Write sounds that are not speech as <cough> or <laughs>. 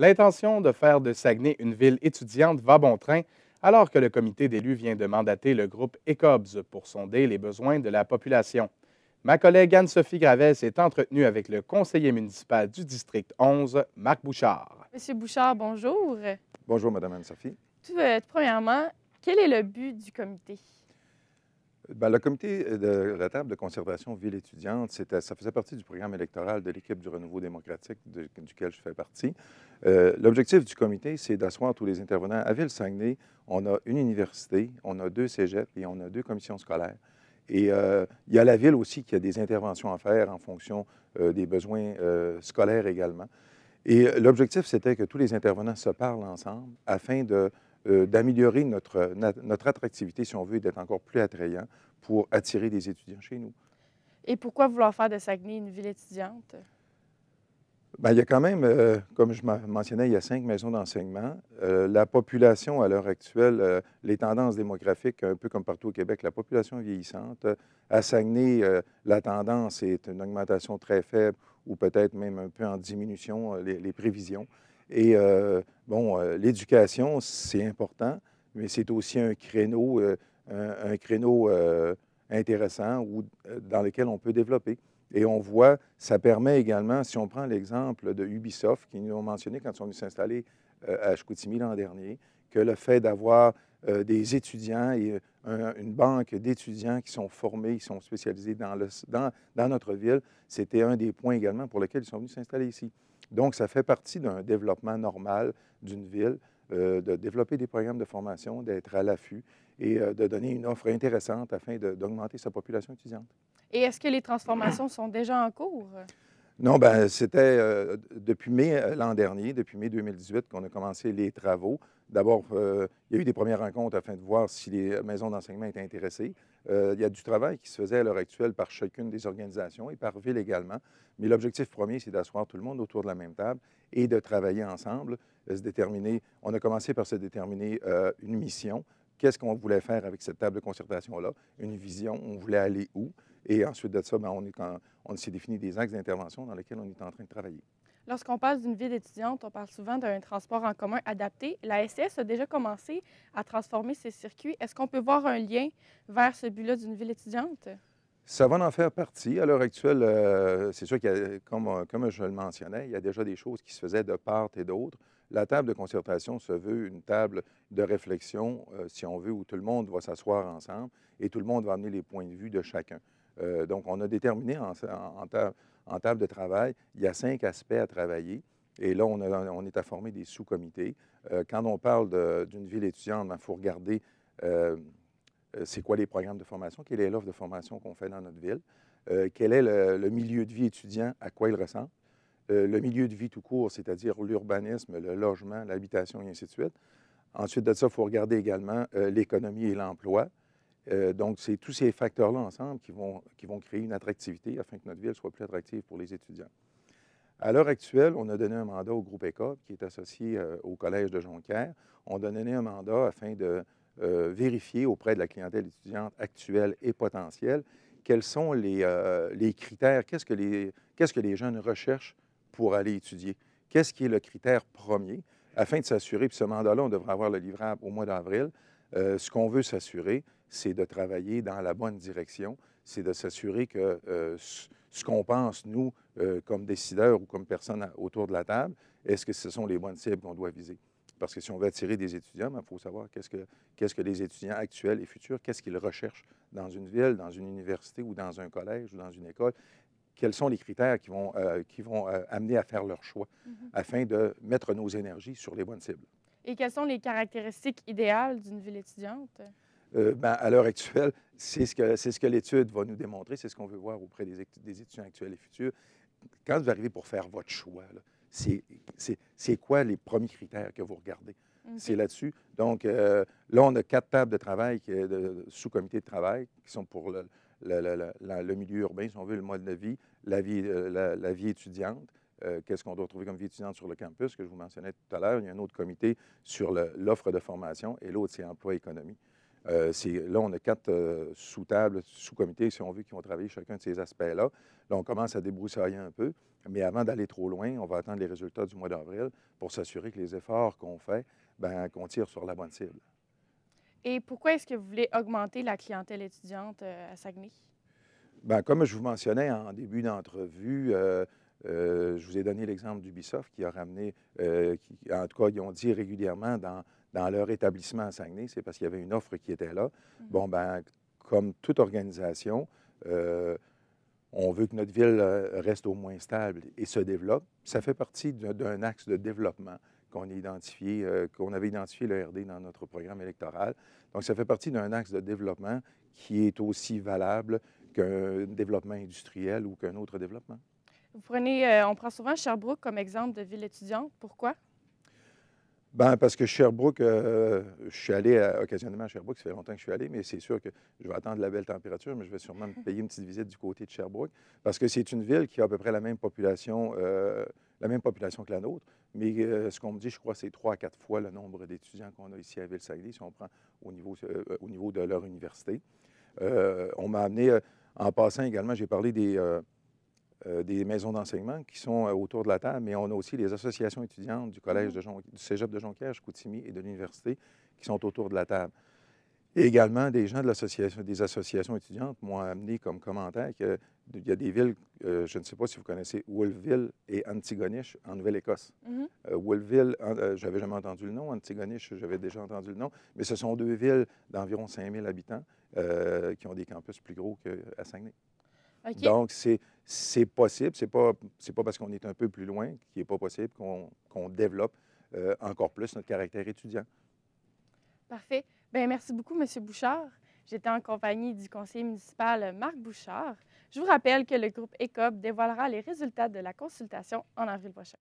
L'intention de faire de Saguenay une ville étudiante va bon train, alors que le comité d'élus vient de mandater le groupe ECOBS pour sonder les besoins de la population. Ma collègue Anne-Sophie Gravel s'est entretenue avec le conseiller municipal du district 11, Marc Bouchard. Monsieur Bouchard, bonjour. Bonjour, Madame Anne-Sophie. être euh, premièrement, quel est le but du comité? Bien, le comité euh, de la table de conservation ville étudiante, ça faisait partie du programme électoral de l'équipe du Renouveau démocratique duquel je fais partie. Euh, l'objectif du comité, c'est d'asseoir tous les intervenants. À Ville-Saguenay, on a une université, on a deux cégeps et on a deux commissions scolaires. Et euh, il y a la ville aussi qui a des interventions à faire en fonction des besoins scolaires également. Et l'objectif, c'était que tous les intervenants se parlent ensemble afin de euh, d'améliorer notre, notre attractivité, si on veut, et d'être encore plus attrayant pour attirer des étudiants chez nous. Et pourquoi vouloir faire de Saguenay une ville étudiante? Bien, il y a quand même, euh, comme je mentionnais, il y a cinq maisons d'enseignement. Euh, la population à l'heure actuelle, les tendances démographiques, un peu comme partout au Québec, la population vieillissante. À Saguenay, la tendance est une augmentation très faible ou peut-être même un peu en diminution les prévisions. Et euh, bon, euh, l'éducation, c'est important, mais c'est aussi un créneau, euh, un, créneau intéressant où dans lequel on peut développer. Et on voit, ça permet également, si on prend l'exemple de Ubisoft, qui nous ont mentionné quand ils sont venus s'installer à Chicoutimi l'an dernier, que le fait d'avoir des étudiants et une banque d'étudiants qui sont formés, qui sont spécialisés dans, dans, notre ville, c'était un des points également pour lesquels ils sont venus s'installer ici. Donc, ça fait partie d'un développement normal d'une ville, euh, de développer des programmes de formation, d'être à l'affût et euh, de donner une offre intéressante afin d'augmenter sa population étudiante. Et est-ce que les transformations sont déjà en cours? Non, ben c'était euh, depuis mai l'an dernier, depuis mai 2018, qu'on a commencé les travaux. D'abord, il y a eu des premières rencontres afin de voir si les maisons d'enseignement étaient intéressées. Euh, il y a du travail qui se faisait à l'heure actuelle par chacune des organisations et par ville également. Mais l'objectif premier, c'est d'asseoir tout le monde autour de la même table et de travailler ensemble, de se déterminer. On a commencé par se déterminer euh, une mission. Qu'est-ce qu'on voulait faire avec cette table de concertation-là? Une vision, on voulait aller où? Et ensuite de ça, ben, on, on s'est défini des axes d'intervention dans lesquels on est en train de travailler. Lorsqu'on parle d'une ville étudiante, on parle souvent d'un transport en commun adapté. La S.S. a déjà commencé à transformer ses circuits. Est-ce qu'on peut voir un lien vers ce but-là d'une ville étudiante? Ça va en faire partie. À l'heure actuelle, euh, c'est sûr que, comme, euh, comme, je le mentionnais, il y a déjà des choses qui se faisaient de part et d'autre. La table de concertation se veut une table de réflexion, euh, si on veut, où tout le monde va s'asseoir ensemble et tout le monde va amener les points de vue de chacun. donc, on a déterminé en, en, en en table de travail, il y a cinq aspects à travailler. Et là, on, est à former des sous-comités. Euh, quand on parle d'une ville étudiante, il ben, faut regarder euh, c'est quoi les programmes de formation, quelle est l'offre de formation qu'on fait dans notre ville, euh, quel est le, milieu de vie étudiant, à quoi il ressemble, le milieu de vie tout court, c'est-à-dire l'urbanisme, le logement, l'habitation et ainsi de suite. Ensuite de ça, il faut regarder également l'économie et l'emploi. Euh, donc, c'est tous ces facteurs-là ensemble qui vont, créer une attractivité afin que notre ville soit plus attractive pour les étudiants. À l'heure actuelle, on a donné un mandat au groupe ECOP, qui est associé euh, au Collège de Jonquière. On a donné un mandat afin de euh, vérifier auprès de la clientèle étudiante actuelle et potentielle quels sont les, critères, qu'est-ce que les jeunes recherchent pour aller étudier, qu'est-ce qui est le critère premier, afin de s'assurer, puis ce mandat-là, on devrait avoir le livrable au mois d'avril, ce qu'on veut s'assurer, c'est de travailler dans la bonne direction, c'est de s'assurer que euh, ce qu'on pense, nous, euh, comme décideurs ou comme personnes autour de la table, est-ce que ce sont les bonnes cibles qu'on doit viser? Parce que si on veut attirer des étudiants, il ben, faut savoir qu'est-ce que les étudiants actuels et futurs, qu'est-ce qu'ils recherchent dans une ville, dans une université ou dans un collège ou dans une école. Quels sont les critères qui vont, euh, amener à faire leur choix mhm. afin de mettre nos énergies sur les bonnes cibles. Et quelles sont les caractéristiques idéales d'une ville étudiante? Euh, ben, à l'heure actuelle, c'est ce que, l'étude va nous démontrer, c'est ce qu'on veut voir auprès des, étudiants actuels et futurs. Quand vous arrivez pour faire votre choix, c'est quoi les premiers critères que vous regardez? Mhm. C'est là-dessus. Donc, euh, là, on a quatre tables de travail, sous-comités de travail, qui sont pour le, milieu urbain, si on veut, le mode de vie, la vie, euh, étudiante, qu'est-ce qu'on doit trouver comme vie étudiante sur le campus, que je vous mentionnais tout à l'heure. Il y a un autre comité sur l'offre de formation et l'autre, c'est emploi-économie. et euh, là, on a quatre euh, sous-tables, sous-comités, si on veut, qui ont travaillé chacun de ces aspects-là. Là, on commence à débroussailler un peu, mais avant d'aller trop loin, on va attendre les résultats du mois d'avril pour s'assurer que les efforts qu'on fait, ben, qu'on tire sur la bonne cible. Et pourquoi est-ce que vous voulez augmenter la clientèle étudiante euh, à Saguenay? Bien, comme je vous mentionnais en début d'entrevue, euh, je vous ai donné l'exemple d'Ubisoft qui a ramené, euh, en tout cas, ils ont dit régulièrement dans, leur établissement à Saguenay, c'est parce qu'il y avait une offre qui était là. Mm. Bon, ben, comme toute organisation, euh, on veut que notre ville reste au moins stable et se développe. Ça fait partie d'un axe de développement qu'on identifié, qu'on avait identifié le RD dans notre programme électoral. Donc, ça fait partie d'un axe de développement qui est aussi valable qu'un développement industriel ou qu'un autre développement prenez, euh, on prend souvent Sherbrooke comme exemple de ville étudiante. Pourquoi? Bien, parce que Sherbrooke, euh, je suis allé occasionnellement à Sherbrooke, ça fait longtemps que je suis allé, mais c'est sûr que je vais attendre la belle température, mais je vais sûrement me <laughs> payer une petite visite du côté de Sherbrooke, parce que c'est une ville qui a à peu près la même population, euh, la même population que la nôtre, mais ce qu'on me dit, je crois, c'est trois à quatre fois le nombre d'étudiants qu'on a ici à Ville-Saguenay, si on prend au niveau, au niveau de leur université. on m'a amené, en passant également, j'ai parlé des euh, des maisons d'enseignement qui sont euh, autour de la table, mais on a aussi les associations étudiantes du collège mm-hmm. de Jon du cégep de Jonquière, Coutimi et de l'université qui sont autour de la table. Et également, des gens de l'association, des associations étudiantes m'ont amené comme commentaire qu'il y a des villes, euh, je ne sais pas si vous connaissez Wolfville et Antigonish en Nouvelle-Écosse. Mm-hmm. Wolfville, j'avais jamais entendu le nom, Antigonish, j'avais déjà entendu le nom, mais ce sont deux villes d'environ 5000 habitants qui ont des campus plus gros qu'à Saguenay. Donc, c'est, c'est possible. C'est pas, pas parce qu'on est un peu plus loin qu'il n'est pas possible qu'on, développe euh, encore plus notre caractère étudiant. Parfait. Bien, merci beaucoup, M. Bouchard. J'étais en compagnie du conseiller municipal Marc Bouchard. Je vous rappelle que le groupe ECOB dévoilera les résultats de la consultation en avril prochain.